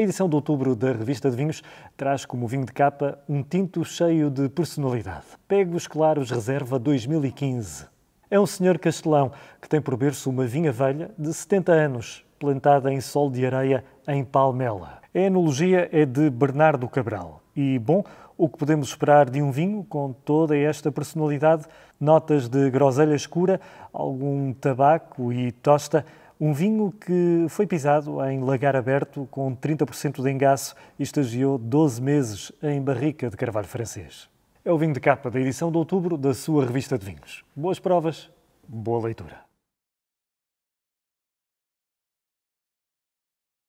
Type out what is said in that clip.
A edição de outubro da revista de vinhos traz como vinho de capa um tinto cheio de personalidade. Pegos Claros Reserva 2015. É um senhor castelão que tem por berço uma vinha velha de 70 anos, plantada em sol de areia em Palmela. A enologia é de Bernardo Cabral. E, bom, o que podemos esperar de um vinho com toda esta personalidade? Notas de groselha escura, algum tabaco e tosta, um vinho que foi pisado em lagar aberto com 30% de engaço e estagiou 12 meses em barrica de carvalho francês. É o vinho de capa da edição de outubro da sua revista de vinhos. Boas provas, boa leitura.